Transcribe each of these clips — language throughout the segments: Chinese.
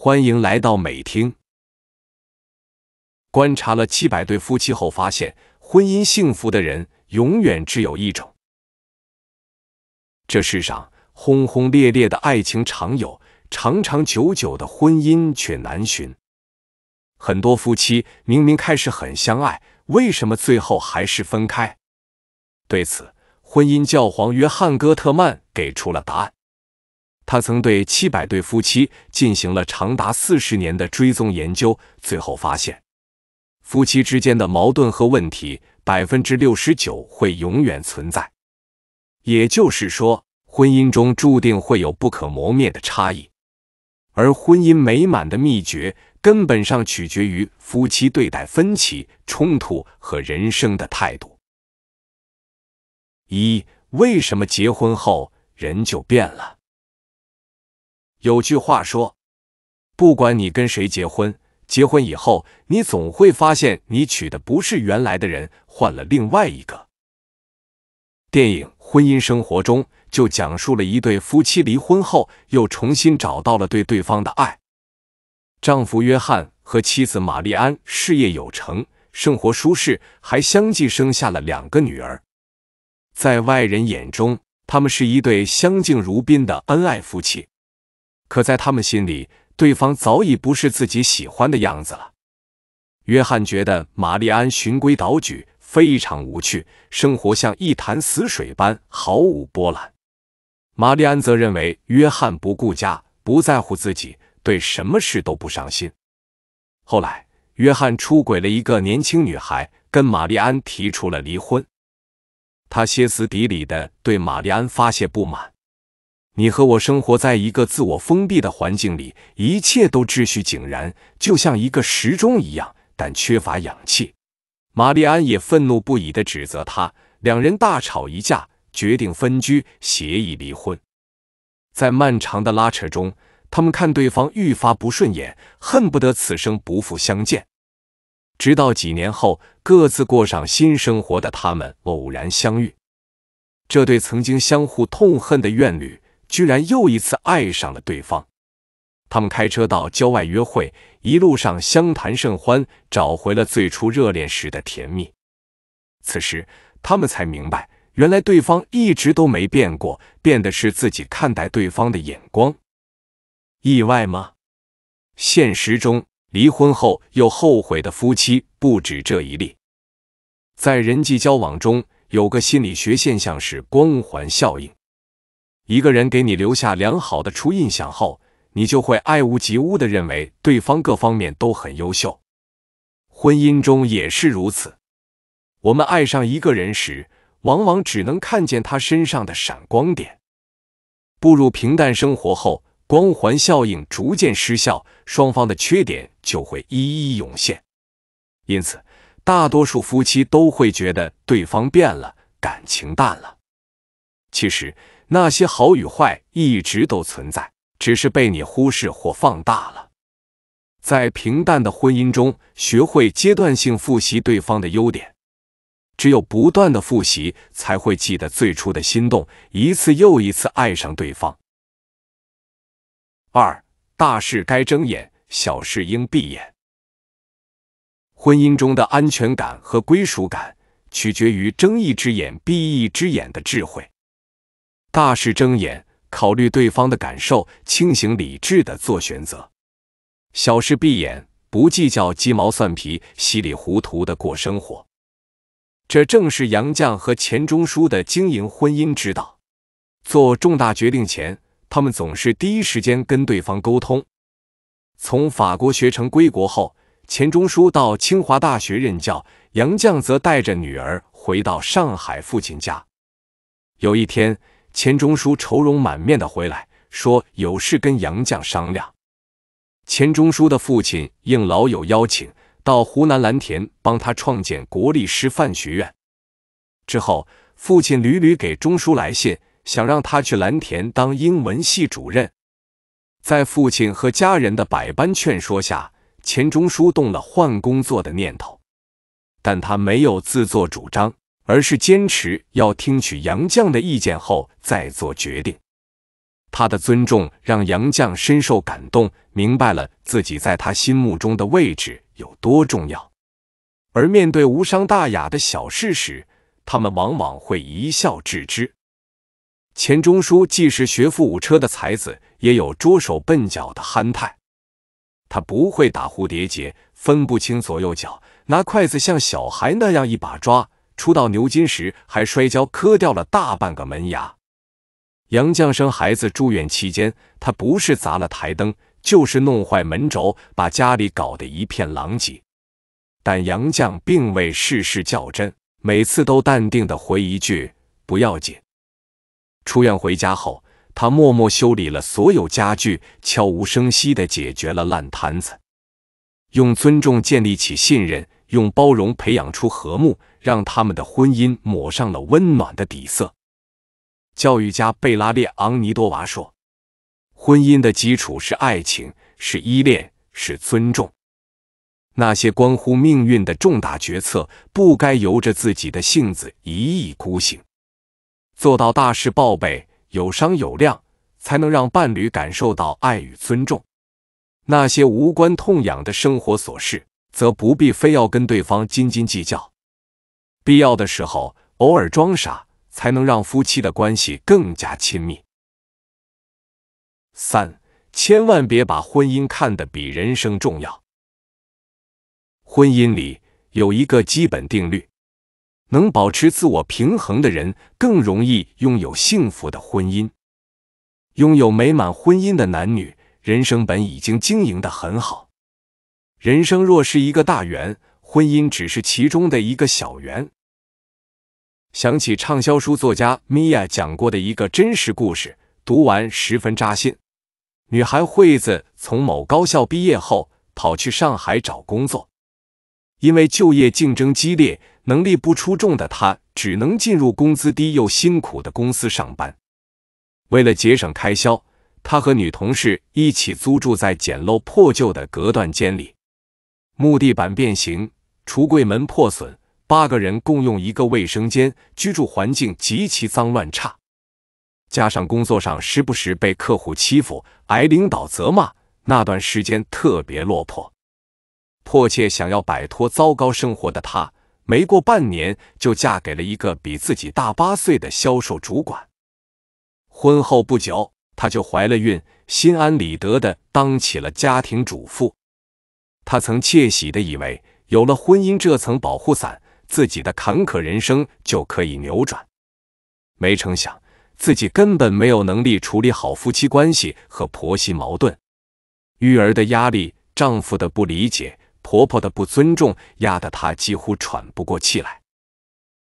欢迎来到美听。观察了七百对夫妻后，发现婚姻幸福的人永远只有一种。这世上轰轰烈烈的爱情常有，长长久久的婚姻却难寻。很多夫妻明明开始很相爱，为什么最后还是分开？对此，婚姻教皇约翰·戈特曼给出了答案。他曾对七百对夫妻进行了长达四十年的追踪研究，最后发现，夫妻之间的矛盾和问题百分之六十九会永远存在。也就是说，婚姻中注定会有不可磨灭的差异，而婚姻美满的秘诀根本上取决于夫妻对待分歧、冲突和人生的态度。一、为什么结婚后人就变了？有句话说：“不管你跟谁结婚，结婚以后，你总会发现你娶的不是原来的人，换了另外一个。”电影《婚姻生活》中就讲述了一对夫妻离婚后，又重新找到了对对方的爱。丈夫约翰和妻子玛丽安事业有成，生活舒适，还相继生下了两个女儿。在外人眼中，他们是一对相敬如宾的恩爱夫妻。可在他们心里，对方早已不是自己喜欢的样子了。约翰觉得玛丽安循规蹈矩，非常无趣，生活像一潭死水般毫无波澜。玛丽安则认为约翰不顾家，不在乎自己，对什么事都不上心。后来，约翰出轨了一个年轻女孩，跟玛丽安提出了离婚。他歇斯底里地对玛丽安发泄不满。你和我生活在一个自我封闭的环境里，一切都秩序井然，就像一个时钟一样，但缺乏氧气。玛丽安也愤怒不已地指责他，两人大吵一架，决定分居，协议离婚。在漫长的拉扯中，他们看对方愈发不顺眼，恨不得此生不复相见。直到几年后，各自过上新生活的他们偶然相遇，这对曾经相互痛恨的怨侣。居然又一次爱上了对方。他们开车到郊外约会，一路上相谈甚欢，找回了最初热恋时的甜蜜。此时，他们才明白，原来对方一直都没变过，变的是自己看待对方的眼光。意外吗？现实中，离婚后又后悔的夫妻不止这一例。在人际交往中，有个心理学现象是光环效应。一个人给你留下良好的初印象后，你就会爱屋及乌地认为对方各方面都很优秀。婚姻中也是如此。我们爱上一个人时，往往只能看见他身上的闪光点。步入平淡生活后，光环效应逐渐失效，双方的缺点就会一一涌现。因此，大多数夫妻都会觉得对方变了，感情淡了。其实，那些好与坏一直都存在，只是被你忽视或放大了。在平淡的婚姻中，学会阶段性复习对方的优点，只有不断的复习，才会记得最初的心动，一次又一次爱上对方。二大事该睁眼，小事应闭眼。婚姻中的安全感和归属感，取决于睁一只眼闭一只眼的智慧。大事睁眼，考虑对方的感受，清醒理智的做选择；小事闭眼，不计较鸡毛蒜皮，稀里糊涂的过生活。这正是杨绛和钱钟书的经营婚姻之道。做重大决定前，他们总是第一时间跟对方沟通。从法国学成归国后，钱钟书到清华大学任教，杨绛则带着女儿回到上海父亲家。有一天。钱钟书愁容满面的回来，说有事跟杨绛商量。钱钟书的父亲应老友邀请到湖南蓝田帮他创建国立师范学院，之后父亲屡屡给钟书来信，想让他去蓝田当英文系主任。在父亲和家人的百般劝说下，钱钟书动了换工作的念头，但他没有自作主张。而是坚持要听取杨绛的意见后再做决定，他的尊重让杨绛深受感动，明白了自己在他心目中的位置有多重要。而面对无伤大雅的小事时，他们往往会一笑置之。钱钟书既是学富五车的才子，也有拙手笨脚的憨态。他不会打蝴蝶结，分不清左右脚，拿筷子像小孩那样一把抓。初到牛津时，还摔跤磕掉了大半个门牙。杨绛生孩子住院期间，他不是砸了台灯，就是弄坏门轴，把家里搞得一片狼藉。但杨绛并未事事较真，每次都淡定的回一句“不要紧”。出院回家后，他默默修理了所有家具，悄无声息的解决了烂摊子，用尊重建立起信任，用包容培养出和睦。让他们的婚姻抹上了温暖的底色。教育家贝拉列昂尼多娃说：“婚姻的基础是爱情，是依恋，是尊重。那些关乎命运的重大决策，不该由着自己的性子一意孤行，做到大事报备，有商有量，才能让伴侣感受到爱与尊重。那些无关痛痒的生活琐事，则不必非要跟对方斤斤计较。”必要的时候，偶尔装傻，才能让夫妻的关系更加亲密。三，千万别把婚姻看得比人生重要。婚姻里有一个基本定律：能保持自我平衡的人，更容易拥有幸福的婚姻。拥有美满婚姻的男女，人生本已经经营得很好。人生若是一个大圆，婚姻只是其中的一个小圆。想起畅销书作家米娅讲过的一个真实故事，读完十分扎心。女孩惠子从某高校毕业后，跑去上海找工作。因为就业竞争激烈，能力不出众的她只能进入工资低又辛苦的公司上班。为了节省开销，她和女同事一起租住在简陋破旧的隔断间里，木地板变形，橱柜门破损。八个人共用一个卫生间，居住环境极其脏乱差，加上工作上时不时被客户欺负、挨领导责骂，那段时间特别落魄。迫切想要摆脱糟糕生活的她，没过半年就嫁给了一个比自己大八岁的销售主管。婚后不久，她就怀了孕，心安理得的当起了家庭主妇。她曾窃喜的以为，有了婚姻这层保护伞。自己的坎坷人生就可以扭转，没成想自己根本没有能力处理好夫妻关系和婆媳矛盾，育儿的压力、丈夫的不理解、婆婆的不尊重，压得她几乎喘不过气来。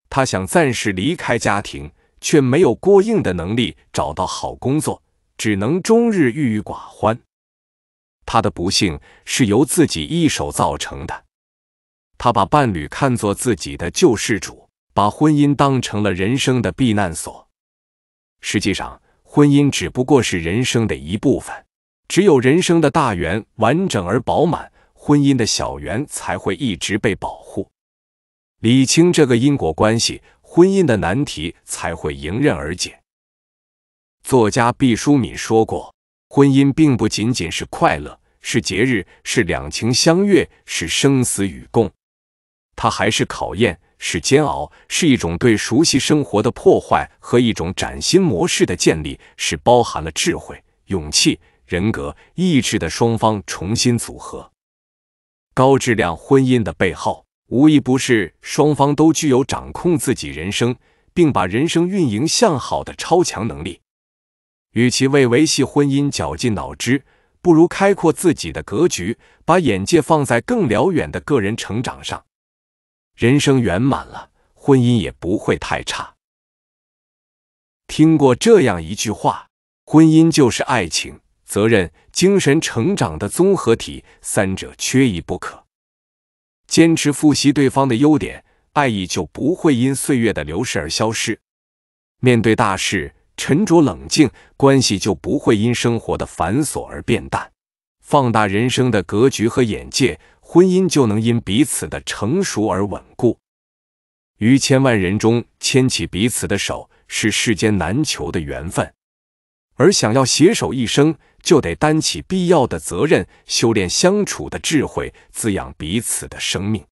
她想暂时离开家庭，却没有过硬的能力找到好工作，只能终日郁郁寡欢。她的不幸是由自己一手造成的。他把伴侣看作自己的救世主，把婚姻当成了人生的避难所。实际上，婚姻只不过是人生的一部分。只有人生的大圆完整而饱满，婚姻的小圆才会一直被保护。理清这个因果关系，婚姻的难题才会迎刃而解。作家毕淑敏说过：“婚姻并不仅仅是快乐，是节日，是两情相悦，是生死与共。”它还是考验，是煎熬，是一种对熟悉生活的破坏和一种崭新模式的建立，是包含了智慧、勇气、人格、意志的双方重新组合。高质量婚姻的背后，无一不是双方都具有掌控自己人生，并把人生运营向好的超强能力。与其为维系婚姻绞尽脑汁，不如开阔自己的格局，把眼界放在更辽远的个人成长上。人生圆满了，婚姻也不会太差。听过这样一句话：婚姻就是爱情、责任、精神成长的综合体，三者缺一不可。坚持复习对方的优点，爱意就不会因岁月的流逝而消失。面对大事，沉着冷静，关系就不会因生活的繁琐而变淡。放大人生的格局和眼界。婚姻就能因彼此的成熟而稳固。于千万人中牵起彼此的手，是世间难求的缘分。而想要携手一生，就得担起必要的责任，修炼相处的智慧，滋养彼此的生命。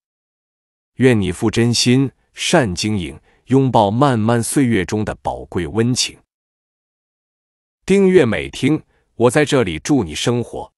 愿你付真心，善经营，拥抱漫漫岁月中的宝贵温情。订阅美听，我在这里祝你生活。